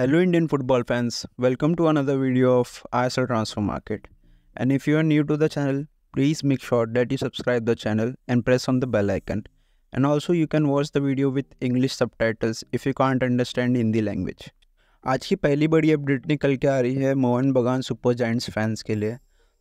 hello Indian football fans welcome to another video of I S transfer market and if you are new to the channel please make sure that you subscribe the channel and press on the bell icon and also you can watch the video with English subtitles if you can't understand Hindi language आज की पहली बड़ी update निकल के आ रही है Mohan Bagan super Giants fans के लिए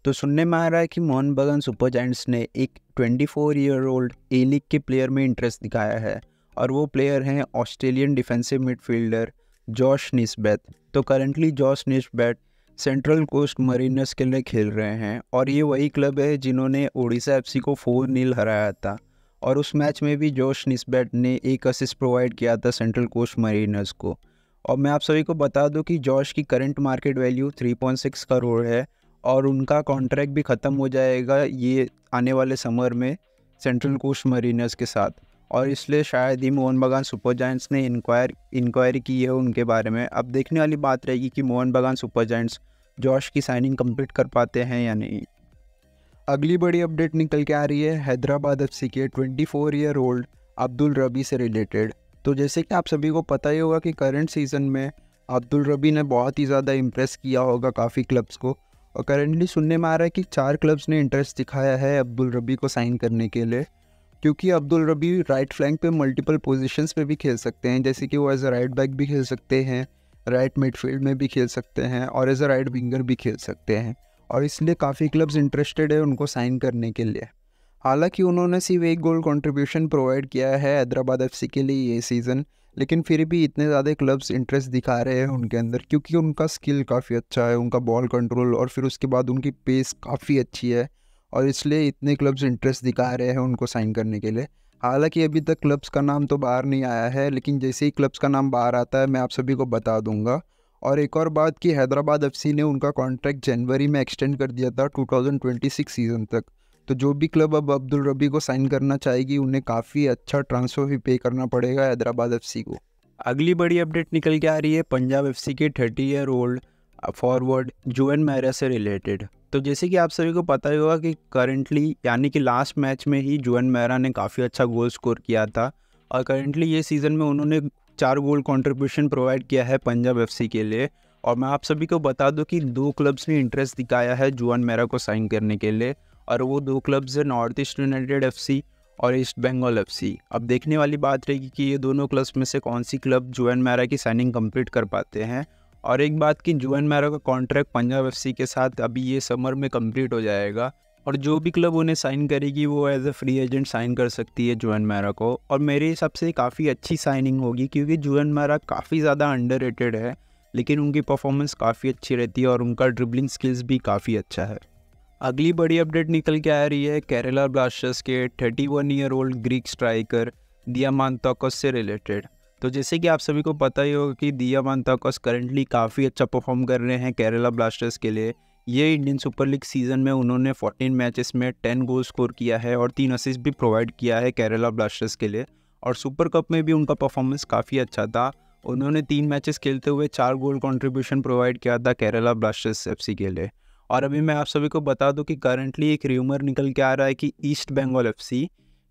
तो सुनने में आ रहा है कि मोहन बगान सुपर जाइंट्स ने एक twenty four year old A league के प्लेयर में इंटरेस्ट दिखाया है और वो प्लेयर हैं Australian defensive midfielder Josh Nisbet तो currently Josh Nisbet Central Coast Mariners के लिए खेल रहे हैं और ये वही क्लब है जिन्होंने ओडिशा एफसी को फोर नील हराया था और उस मैच में भी जॉश निस्बैट ने एक असिस्ट प्रोवाइड किया था सेंट्रल कोस्ट मरीनर्स को और मैं आप सभी को बता दूं कि जॉश की करंट मार्केट वैल्यू 3.6 करोड़ है और उनका कॉन्ट्रैक्ट भी ख़त्म हो जाएगा ये आने वाले समर में सेंट्रल कोस्ट मरीनर्स के साथ और इसलिए शायद ही मोहन बगान सुपर जॉइंट्स ने इंक्वायर इंक्वायरी की है उनके बारे में अब देखने वाली बात रहेगी कि Mohun Bagan super giants Josh की साइनिंग कंप्लीट कर पाते हैं या नहीं अगली बड़ी अपडेट निकल के आ रही है हैदराबाद एफ के 24 ईयर ओल्ड अब्दुल रबी से रिलेटेड तो जैसे कि आप सभी को पता ही होगा कि करंट सीज़न में अब्दुल रबी ने बहुत ही ज़्यादा इम्प्रेस किया होगा काफ़ी क्लब्स को और करेंटली सुनने में आ रहा है कि चार क्लब्स ने इंटरेस्ट दिखाया है अब्दुल रबी को साइन करने के लिए क्योंकि अब्दुल रबी राइट फ्लैंक पे मल्टीपल पोजीशंस पे भी खेल सकते हैं जैसे कि वो एज अ राइट बैक भी खेल सकते हैं राइट मिडफील्ड में भी खेल सकते हैं और एज अ राइट विंगर भी खेल सकते हैं और इसलिए काफ़ी क्लब्स इंटरेस्टेड है उनको साइन करने के लिए हालांकि उन्होंने सिर्फ एक गोल कंट्रीब्यूशन प्रोवाइड किया है हैदराबाद एफ के लिए ये सीज़न लेकिन फिर भी इतने ज़्यादा क्लब्स इंटरेस्ट दिखा रहे हैं उनके अंदर क्योंकि उनका स्किल काफ़ी अच्छा है उनका बॉल कंट्रोल और फिर उसके बाद उनकी पेस काफ़ी अच्छी है और इसलिए इतने क्लब्स इंटरेस्ट दिखा रहे हैं उनको साइन करने के लिए हालांकि अभी तक क्लब्स का नाम तो बाहर नहीं आया है लेकिन जैसे ही क्लब्स का नाम बाहर आता है मैं आप सभी को बता दूंगा और एक और बात कि हैदराबाद एफ ने उनका कॉन्ट्रैक्ट जनवरी में एक्सटेंड कर दिया था टू सीज़न तक तो जो भी क्लब अब अब्दुल रबी को साइन करना चाहेगी उन्हें काफ़ी अच्छा ट्रांसफर भी पे करना पड़ेगा हैदराबाद एफ को अगली बड़ी अपडेट निकल के आ रही है पंजाब एफसी के thirty year old forward Juan Mera से रिलेटेड तो जैसे कि आप सभी को पता ही होगा कि करेंटली यानी कि लास्ट मैच में ही जुअन मेहरा ने काफ़ी अच्छा गोल स्कोर किया था और करेंटली ये सीज़न में उन्होंने चार गोल कंट्रीब्यूशन प्रोवाइड किया है पंजाब एफसी के लिए और मैं आप सभी को बता दूं कि दो क्लब्स ने इंटरेस्ट दिखाया है जुअन मेहरा को साइन करने के लिए और वो दो क्लब्स हैं नॉर्थ ईस्ट यूनाइटेड एफ और ईस्ट बंगाल एफ अब देखने वाली बात रहेगी कि ये दोनों क्लब्स में से कौन सी क्लब जुअन मेहरा की साइनिंग कंप्लीट कर पाते हैं और एक बात कि जुएन मैरो का कॉन्ट्रैक्ट पंजाब एफ के साथ अभी ये समर में कम्प्लीट हो जाएगा और जो भी क्लब उन्हें साइन करेगी वो as a free agent sign कर सकती है जुएन मैरा को और मेरे हिसाब से काफ़ी अच्छी साइनिंग होगी क्योंकि जुएन मैरा काफ़ी ज़्यादा अंडर है लेकिन उनकी परफॉर्मेंस काफ़ी अच्छी रहती है और उनका ड्रिबलिंग स्किल्स भी काफ़ी अच्छा है अगली बड़ी अपडेट निकल के आ रही है केरला ब्लास्टर्स के 31 year old Greek striker Diamantakos से रिलेटेड तो जैसे कि आप सभी को पता ही होगा कि दिया मानताकस करेंटली काफ़ी अच्छा परफॉर्म कर रहे हैं केरला ब्लास्टर्स के लिए ये इंडियन सुपर लीग सीज़न में उन्होंने 14 मैचेस में 10 गोल स्कोर किया है और तीन असिस्ट भी प्रोवाइड किया है केरला ब्लास्टर्स के लिए और सुपर कप में भी उनका परफॉर्मेंस काफ़ी अच्छा था उन्होंने तीन मैचेस खेलते हुए चार गोल कंट्रीब्यूशन प्रोवाइड किया था केरला ब्लास्टर्स एफसी के लिए और अभी मैं आप सभी को बता दूं कि करंटली एक र्यूमर निकल के आ रहा है कि ईस्ट बंगाल एफ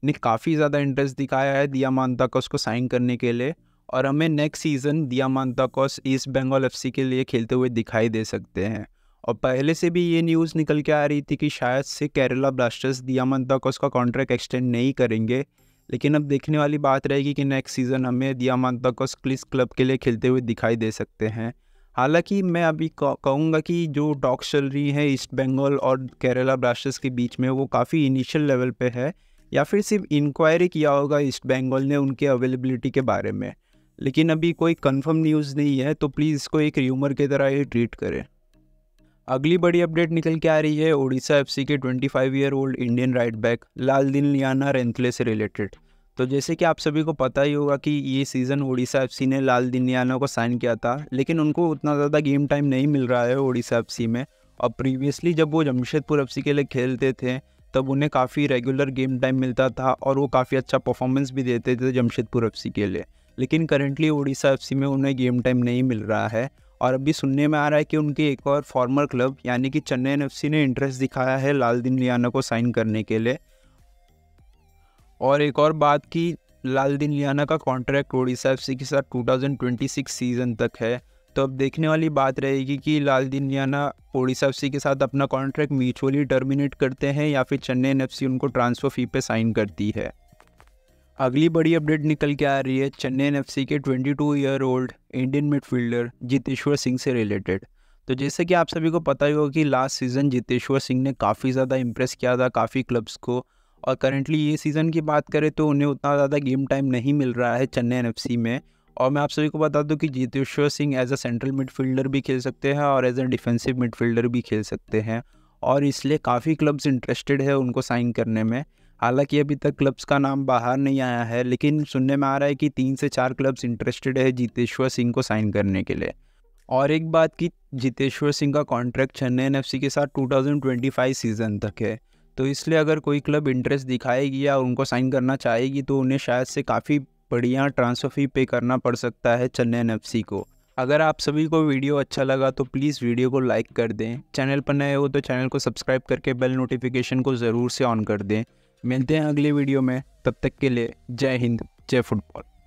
ने काफ़ी ज़्यादा इंटरेस्ट दिखाया है दिया मानताकॉस को साइन करने के लिए और हमें नेक्स्ट सीज़न दिया कोस ईस्ट बंगाल एफ के लिए खेलते हुए दिखाई दे सकते हैं और पहले से भी ये न्यूज़ निकल के आ रही थी कि शायद से केरला ब्लास्टर्स दिया मानताकॉस का कॉन्ट्रैक्ट एक्सटेंड नहीं करेंगे लेकिन अब देखने वाली बात रहेगी कि नेक्स्ट सीज़न हमें दिया कोस क्लिस क्लब के लिए खेलते हुए दिखाई दे सकते हैं हालांकि मैं अभी कहूँगा कि जो टॉक्स चल रही है ईस्ट बंगाल और केरला ब्लास्टर्स के बीच में वो काफ़ी इनिशियल लेवल पे है या फिर सिर्फ इंक्वायरी किया होगा ईस्ट बंगाल ने उनके अवेलेबिलिटी के बारे में लेकिन अभी कोई कंफर्म न्यूज़ नहीं है तो प्लीज़ इसको एक र्यूमर की तरह ही ट्रीट करें अगली बड़ी अपडेट निकल के आ रही है ओडिशा एफ के 25 year old Indian right back Laldinliana रेंथले से रिलेटेड तो जैसे कि आप सभी को पता ही होगा कि ये सीज़न ओडिशा एफ ने लाल दिन लियाना को साइन किया था लेकिन उनको उतना ज़्यादा गेम टाइम नहीं मिल रहा है ओडिशा एफ में और प्रीवियसली जब वो जमशेदपुर एफ के लिए खेलते थे तब उन्हें काफ़ी रेगुलर गेम टाइम मिलता था और वो काफ़ी अच्छा परफॉर्मेंस भी देते थे जमशेदपुर एफ के लिए लेकिन करेंटली उड़ीसा एफ में उन्हें गेम टाइम नहीं मिल रहा है और अभी सुनने में आ रहा है कि उनके एक और फॉर्मर क्लब यानी कि चेन्नई एन ने इंटरेस्ट दिखाया है लाल दिन लियाना को साइन करने के लिए और एक और बात की लाल दिन लियाना का कॉन्ट्रैक्ट ओडिशा एफ के साथ 2026 सीज़न तक है तो अब देखने वाली बात रहेगी कि लाल याना ओडिशा एफ के साथ अपना कॉन्ट्रैक्ट म्यूचुअली टर्मिनेट करते हैं या फिर चेन्नई एन उनको ट्रांसफ़र फ़ी पे साइन करती है अगली बड़ी अपडेट निकल के आ रही है चेन्नई एन के 22 year old Indian midfielder Jiteshwor Singh से रिलेटेड तो जैसे कि आप सभी को पता ही होगा कि लास्ट सीज़न जितेश्वर सिंह ने काफ़ी ज़्यादा इम्प्रेस किया था काफ़ी क्लब्स को और करेंटली ये सीज़न की बात करें तो उन्हें उतना ज़्यादा गेम टाइम नहीं मिल रहा है चेन्नई एन में और मैं आप सभी को बता दूं कि Jiteshwor Singh as a central midfielder भी खेल सकते हैं और एज अ डिफेंसिव मिडफील्डर भी खेल सकते हैं और इसलिए काफ़ी क्लब्स इंटरेस्टेड है उनको साइन करने में हालांकि अभी तक क्लब्स का नाम बाहर नहीं आया है लेकिन सुनने में आ रहा है कि तीन से चार क्लब्स इंटरेस्टेड है जीतेश्वर सिंह को साइन करने के लिए और एक बात कि जितेश्वर सिंह का कॉन्ट्रैक्ट चेन्नई एन के साथ 2025 सीज़न तक है तो इसलिए अगर कोई क्लब इंटरेस्ट दिखाएगी या उनको साइन करना चाहेगी तो उन्हें शायद से काफ़ी बढ़िया ट्रांसफर फ़ी पे करना पड़ सकता है चेन्नई एन को अगर आप सभी को वीडियो अच्छा लगा तो प्लीज़ वीडियो को लाइक कर दें चैनल पर नए हो तो चैनल को सब्सक्राइब करके बेल नोटिफिकेशन को ज़रूर से ऑन कर दें मिलते हैं अगले वीडियो में तब तक के लिए जय हिंद जय फुटबॉल